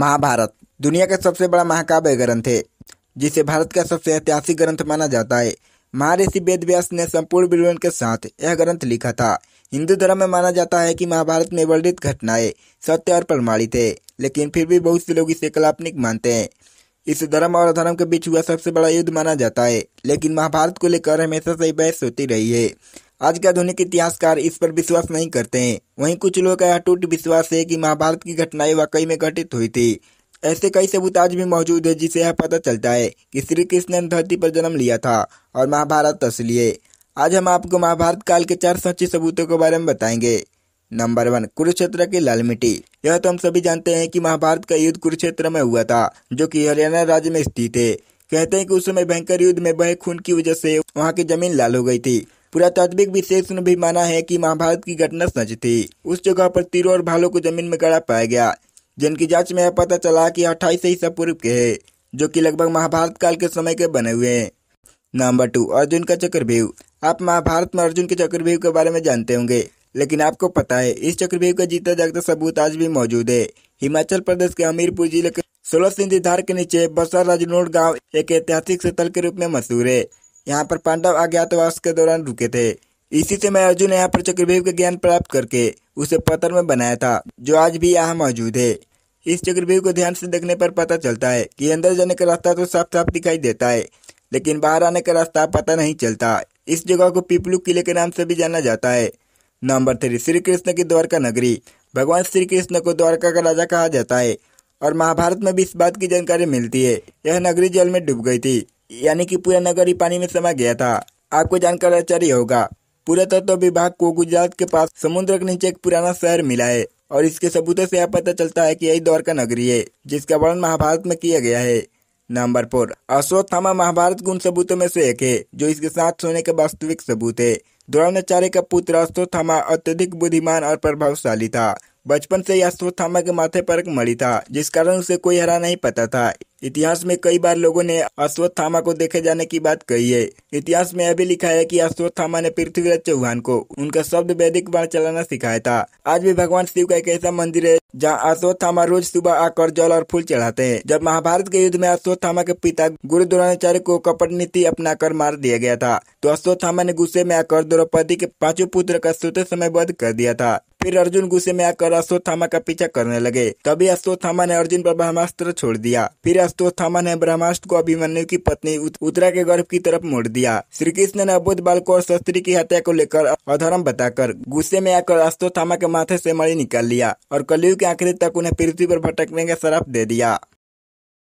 महाभारत दुनिया का सबसे बड़ा महाकाव्य ग्रंथ है जिसे भारत का सबसे ऐतिहासिक ग्रंथ माना जाता है महर्षि वेद ने संपूर्ण विवरण के साथ यह ग्रंथ लिखा था हिंदू धर्म में माना जाता है कि महाभारत में वर्णित घटनाएं सत्य और प्रमाणित है लेकिन फिर भी बहुत से लोग इसे काल्पनिक मानते हैं इस धर्म और अधर्म के बीच हुआ सबसे बड़ा युद्ध माना जाता है लेकिन महाभारत को लेकर हमेशा सही बहस होती रही है आज के आधुनिक इतिहासकार इस पर विश्वास नहीं करते हैं वहीं कुछ लोगों का अटूट विश्वास है कि महाभारत की घटनाएं वाकई में घटित हुई थी ऐसे कई सबूत आज भी मौजूद है जिसे यह पता चलता है कि श्री कृष्ण ने धरती पर जन्म लिया था और महाभारत असली है आज हम आपको महाभारत काल के चार सच्चे सबूतों के बारे में बताएंगे नंबर वन कुरुक्षेत्र की लाल मिट्टी यह तो हम सभी जानते हैं कि महाभारत का युद्ध कुरुक्षेत्र में हुआ था जो कि हरियाणा राज्य में स्थित है कहते हैं कि उस समय भयंकर युद्ध में बहे खून की वजह से वहाँ की जमीन लाल हो गई थी पुरातात्विक विशेषण भी माना है कि महाभारत की घटना सच थी उस जगह पर तीरों और भालों को जमीन में गड़ा पाया गया जिनकी जांच में यह पता चला कि अट्ठाईस सब पूर्व के है जो कि लगभग महाभारत काल के समय के बने हुए हैं नंबर टू अर्जुन का चक्रव्यूह आप महाभारत में अर्जुन के चक्रव्यूह के बारे में जानते होंगे लेकिन आपको पता है इस चक्रव्यूह का जीता जागता सबूत आज भी मौजूद है हिमाचल प्रदेश के हमीरपुर जिले के सोलह सिंधी धार के नीचे बसर राजनोड गांव एक ऐतिहासिक स्थल के रूप में मशहूर है यहाँ पर पांडव अज्ञातवास के दौरान रुके थे इसी समय अर्जुन यहाँ पर चक्रव्यूह का ज्ञान प्राप्त करके उसे पत्थर में बनाया था जो आज भी यहाँ मौजूद है इस चक्रव्यूह को ध्यान से देखने पर पता चलता है कि अंदर जाने का रास्ता तो साफ साफ दिखाई देता है लेकिन बाहर आने का रास्ता पता नहीं चलता इस जगह को पिपलू किले के नाम से भी जाना जाता है नंबर थ्री श्री कृष्ण की द्वारका नगरी भगवान श्री कृष्ण को द्वारका का राजा कहा जाता है और महाभारत में भी इस बात की जानकारी मिलती है यह नगरी जल में डूब गई थी यानी कि पूरा नगर ही पानी में समा गया था आपको जानकर आश्चर्य होगा पुरातत्व तो विभाग को गुजरात के पास समुद्र के नीचे एक पुराना शहर मिला है और इसके सबूतों से यह पता चलता है कि यही का नगरी है जिसका वर्णन महाभारत में किया गया है नंबर फोर अश्वत्थामा महाभारत के उन सबूतों में से एक है जो इसके साथ सोने का वास्तविक सबूत है द्रोणाचार्य का पुत्र अश्वत्थामा अत्यधिक बुद्धिमान और प्रभावशाली था बचपन से ही अश्वत्थामा के माथे पर एक मड़ी था जिस कारण उसे कोई हरा नहीं पता था इतिहास में कई बार लोगों ने अश्वत्थामा को देखे जाने की बात कही है इतिहास में यह भी लिखा है कि अश्वत्थामा ने पृथ्वीराज चौहान को उनका शब्द वैदिक बाढ़ चलाना सिखाया था आज भी भगवान शिव का एक ऐसा मंदिर है जहाँ अश्वत्थामा रोज सुबह आकर जल और फूल चढ़ाते हैं जब महाभारत के युद्ध में अश्वत्थामा के पिता गुरु द्रोणाचार्य को कपट नीति अपना कर मार दिया गया था तो अश्वत्थामा ने गुस्से में आकर द्रौपदी के पांचों पुत्र का सोते समय वध कर दिया था फिर अर्जुन गुस्से में आकर अश्वत्थामा का पीछा करने लगे तभी अश्वत्थामा ने अर्जुन पर ब्रह्मास्त्र छोड़ दिया फिर अश्वत्थामा ने ब्रह्मास्त्र को अभिमन्यु की पत्नी उत्तरा के गर्भ की तरफ मोड़ दिया श्री कृष्ण ने अबोध बालको और शस्त्री की हत्या को लेकर अधर्म बताकर गुस्से में आकर अश्वत्थामा के माथे से मणि निकाल लिया और कलयुग के के आखिरी तक उन्हें पृथ्वी पर भटकने का शराब दे दिया